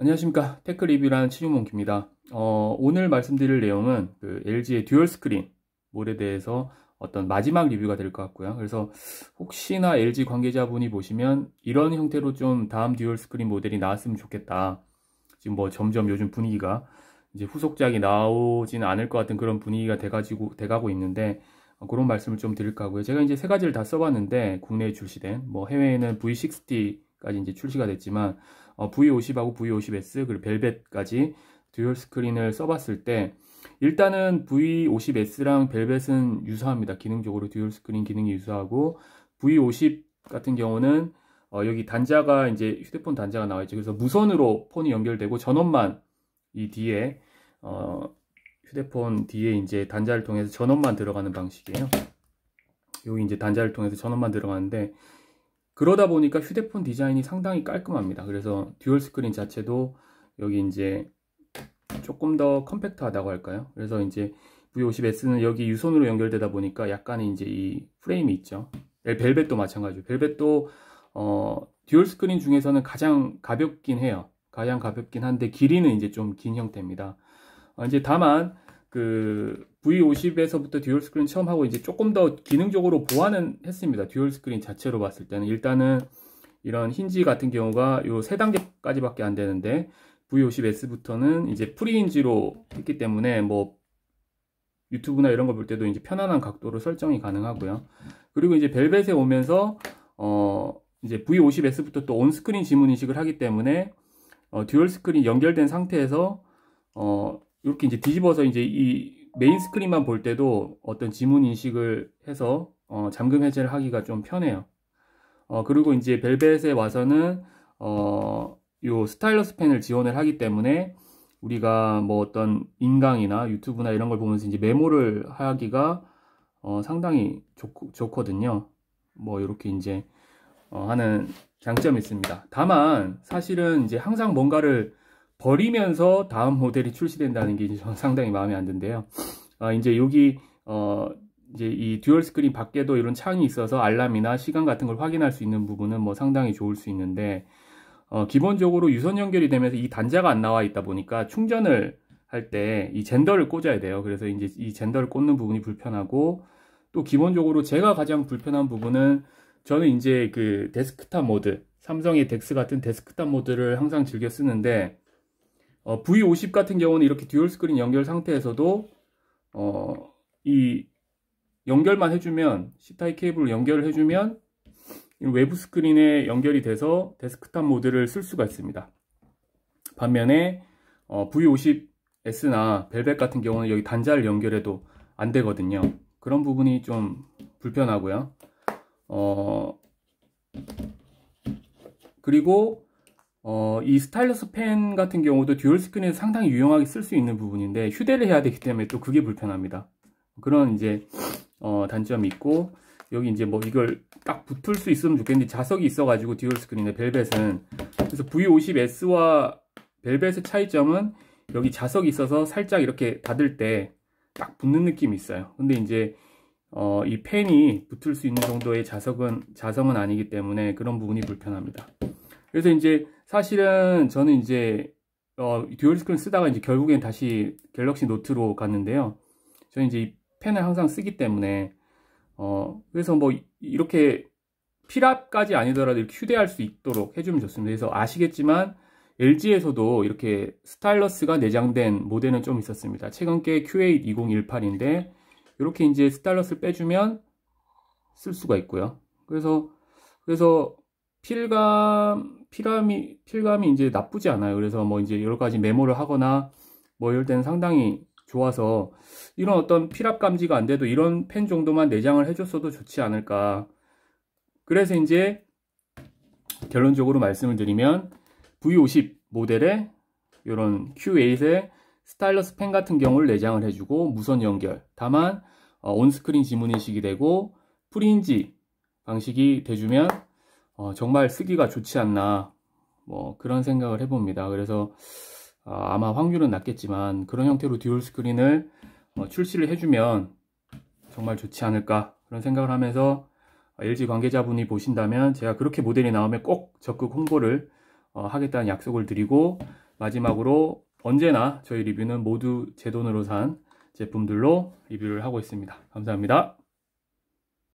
안녕하십니까 테크 리뷰라는 치유몽키입니다 어, 오늘 말씀드릴 내용은 그 LG의 듀얼 스크린 모델에 대해서 어떤 마지막 리뷰가 될 것 같고요 그래서 혹시나 LG 관계자분이 보시면 이런 형태로 좀 다음 듀얼 스크린 모델이 나왔으면 좋겠다 지금 뭐 점점 요즘 분위기가 이제 후속작이 나오진 않을 것 같은 그런 분위기가 돼가지고 돼가고 있는데 어, 그런 말씀을 좀 드릴까 하고요 제가 이제 세 가지를 다 써봤는데 국내에 출시된 뭐 해외에는 V60 까지 이제 출시가 됐지만 어, V50하고 V50S 그리고 벨벳까지 듀얼 스크린을 써봤을 때 일단은 V50S랑 벨벳은 유사합니다. 기능적으로 듀얼 스크린 기능이 유사하고 V50 같은 경우는 어, 여기 단자가 이제 휴대폰 단자가 나와 있죠. 그래서 무선으로 폰이 연결되고 전원만 이 뒤에 어, 휴대폰 뒤에 이제 단자를 통해서 전원만 들어가는 방식이에요. 여기 이제 단자를 통해서 전원만 들어가는데 그러다 보니까 휴대폰 디자인이 상당히 깔끔합니다. 그래서 듀얼 스크린 자체도 여기 이제 조금 더 컴팩트하다고 할까요? 그래서 이제 V50S는 여기 유선으로 연결되다 보니까 약간 이제 이 프레임이 있죠. 벨벳도 마찬가지죠. 벨벳도 어, 듀얼 스크린 중에서는 가장 가볍긴 해요. 가장 가볍긴 한데 길이는 이제 좀 긴 형태입니다. 어, 이제 다만 그 V50에서부터 듀얼 스크린 처음 하고 이제 조금 더 기능적으로 보완은 했습니다. 듀얼 스크린 자체로 봤을 때는 일단은 이런 힌지 같은 경우가 요 세 단계까지밖에 안 되는데 V50S부터는 이제 프리인지로 했기 때문에 뭐 유튜브나 이런 거 볼 때도 이제 편안한 각도로 설정이 가능하고요. 그리고 이제 벨벳에 오면서 어 이제 V50S부터 또 온스크린 지문 인식을 하기 때문에 어 듀얼 스크린 연결된 상태에서 어 이렇게 이제 뒤집어서 이제 이 메인 스크린만 볼 때도 어떤 지문 인식을 해서 어, 잠금 해제를 하기가 좀 편해요. 어, 그리고 이제 벨벳에 와서는 어, 요 스타일러스 펜을 지원을 하기 때문에 우리가 뭐 어떤 인강이나 유튜브나 이런 걸 보면서 이제 메모를 하기가 어, 상당히 좋, 거든요뭐 이렇게 이제 어, 하는 장점이 있습니다. 다만 사실은 이제 항상 뭔가를 버리면서 다음 모델이 출시된다는 게 이제 상당히 마음에 안 든데요. 아, 이제 여기 어, 이제 이 듀얼 스크린 밖에도 이런 창이 있어서 알람이나 시간 같은 걸 확인할 수 있는 부분은 뭐 상당히 좋을 수 있는데 어, 기본적으로 유선 연결이 되면서 이 단자가 안 나와 있다 보니까 충전을 할 때 이 젠더를 꽂아야 돼요. 그래서 이제 이 젠더를 꽂는 부분이 불편하고 또 기본적으로 제가 가장 불편한 부분은 저는 이제 그 데스크탑 모드 삼성의 덱스 같은 데스크탑 모드를 항상 즐겨 쓰는데 어, V50 같은 경우는 이렇게 듀얼 스크린 연결 상태에서도 어, 이 연결만 해주면 C타입 케이블로 연결을 해주면 외부 스크린에 연결이 돼서 데스크탑 모드를 쓸 수가 있습니다. 반면에 어, V50S나 벨벳 같은 경우는 여기 단자를 연결해도 안 되거든요. 그런 부분이 좀 불편하고요. 어, 그리고 어, 이 스타일러스 펜 같은 경우도 듀얼 스크린에서 상당히 유용하게 쓸 수 있는 부분인데 휴대를 해야 되기 때문에 또 그게 불편합니다. 그런 이제 어, 단점이 있고 여기 이제 뭐 이걸 딱 붙을 수 있으면 좋겠는데 자석이 있어가지고 듀얼 스크린에 벨벳은 그래서 V50S와 벨벳의 차이점은 여기 자석이 있어서 살짝 이렇게 닫을 때 딱 붙는 느낌이 있어요. 근데 이제 어, 이 펜이 붙을 수 있는 정도의 자석은 자성은 아니기 때문에 그런 부분이 불편합니다. 그래서 이제 사실은 저는 이제 어, 듀얼 스크린 쓰다가 이제 결국엔 다시 갤럭시 노트로 갔는데요. 저는 이제 이 펜을 항상 쓰기 때문에 어, 그래서 뭐 이렇게 필압까지 아니더라도 휴대할 수 있도록 해주면 좋습니다. 그래서 아시겠지만 LG에서도 이렇게 스타일러스가 내장된 모델은 좀 있었습니다. 최근 께 q a 2018인데 이렇게 이제 스타일러스를 빼주면 쓸 수가 있고요. 그래서 그래서 필감, 필감이, 필감이 이제 나쁘지 않아요. 그래서 뭐 이제 여러 가지 메모를 하거나 뭐 이럴 때는 상당히 좋아서 이런 어떤 필압 감지가 안 돼도 이런 펜 정도만 내장을 해줬어도 좋지 않을까. 그래서 이제 결론적으로 말씀을 드리면 V50 모델의 이런 Q8의 스타일러스 펜 같은 경우를 내장을 해주고 무선 연결 다만 어, 온스크린 지문 인식이 되고 프린지 방식이 돼주면 어, 정말 쓰기가 좋지 않나 뭐 그런 생각을 해봅니다. 그래서 어, 아마 확률은 낮겠지만 그런 형태로 듀얼 스크린을 어, 출시를 해주면 정말 좋지 않을까 그런 생각을 하면서 어, LG 관계자분이 보신다면 제가 그렇게 모델이 나오면 꼭 적극 홍보를 어, 하겠다는 약속을 드리고 마지막으로 언제나 저희 리뷰는 모두 제 돈으로 산 제품들로 리뷰를 하고 있습니다. 감사합니다.